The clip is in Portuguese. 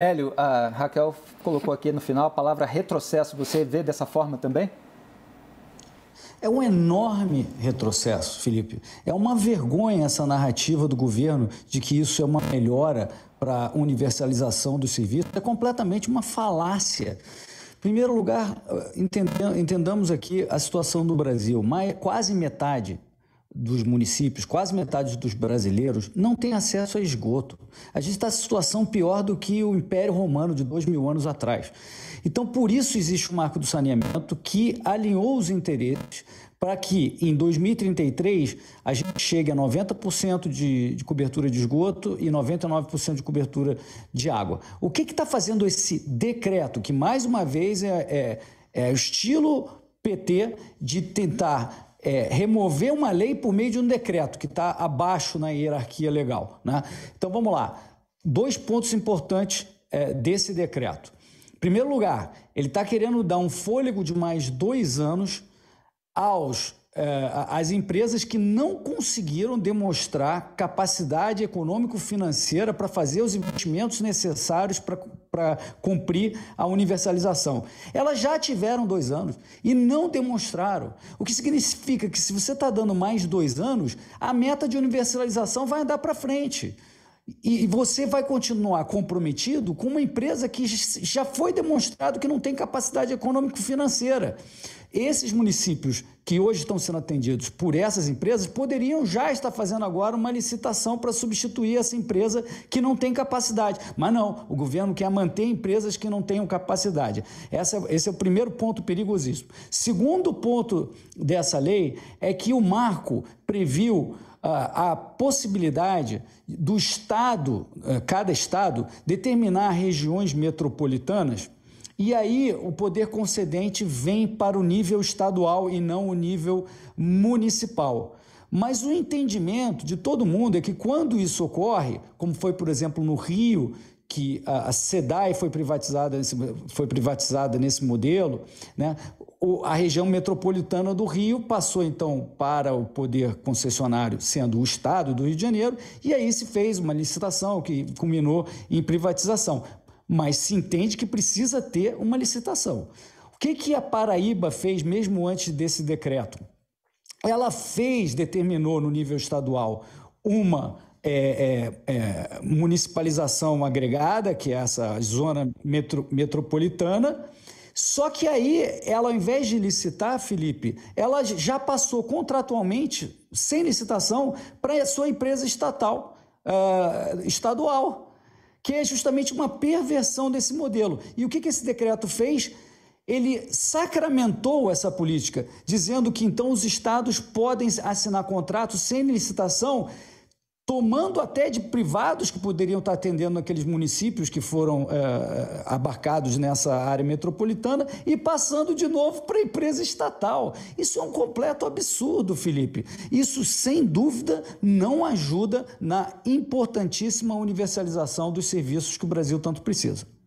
Hélio, a Raquel colocou aqui no final a palavra retrocesso. Você vê dessa forma também? É um enorme retrocesso, Felipe. É uma vergonha essa narrativa do governo de que isso é uma melhora para a universalização dos serviços. É completamente uma falácia. Em primeiro lugar, entendamos aqui a situação do Brasil. quase metade dos municípios, quase metade dos brasileiros, não tem acesso a esgoto. A gente está em situação pior do que o Império Romano de dois mil anos atrás. Então, por isso existe o marco do saneamento que alinhou os interesses para que em 2033 a gente chegue a 90% de, de, cobertura de esgoto e 99% de cobertura de água. O que está fazendo esse decreto, que mais uma vez é, é, é estilo PT, de tentar é, remover uma lei por meio de um decreto que está abaixo na hierarquia legal. Né? Então vamos lá. Dois pontos importantes é, desse decreto. Em primeiro lugar, ele está querendo dar um fôlego de mais dois anos aos é, as empresas que não conseguiram demonstrar capacidade econômico-financeira para fazer os investimentos necessários para para cumprir a universalização. Elas já tiveram dois anos e não demonstraram. O que significa que se você está dando mais dois anos, a meta de universalização vai andar para frente. E você vai continuar comprometido com uma empresa que já foi demonstrado que não tem capacidade econômico-financeira. Esses municípios que hoje estão sendo atendidos por essas empresas poderiam já estar fazendo agora uma licitação para substituir essa empresa que não tem capacidade. Mas não, o governo quer manter empresas que não tenham capacidade. Essa, é, esse é o primeiro ponto perigosíssimo. Segundo ponto dessa lei é que o marco previu ah, a possibilidade do Estado, eh, cada Estado, determinar regiões metropolitanas e aí o poder concedente vem para o nível estadual e não o nível municipal. Mas o entendimento de todo mundo é que quando isso ocorre, como foi, por exemplo, no Rio, que a SEDAI foi privatizada nesse, foi privatizada nesse modelo, né? a região metropolitana do Rio passou então para o poder concessionário, sendo o Estado do Rio de Janeiro, e aí se fez uma licitação que culminou em privatização mas se entende que precisa ter uma licitação. O que, que a Paraíba fez mesmo antes desse decreto? Ela fez, determinou no nível estadual, uma é, é, é, municipalização agregada, que é essa zona metro, metropolitana. Só que aí, ela, ao invés de licitar, Felipe, ela já passou contratualmente, sem licitação, para a sua empresa estatal, uh, estadual que é justamente uma perversão desse modelo. E o que, que esse decreto fez? Ele sacramentou essa política, dizendo que então os estados podem assinar contratos sem licitação tomando até de privados que poderiam estar atendendo aqueles municípios que foram é, abarcados nessa área metropolitana e passando de novo para a empresa estatal. Isso é um completo absurdo, Felipe. Isso, sem dúvida, não ajuda na importantíssima universalização dos serviços que o Brasil tanto precisa.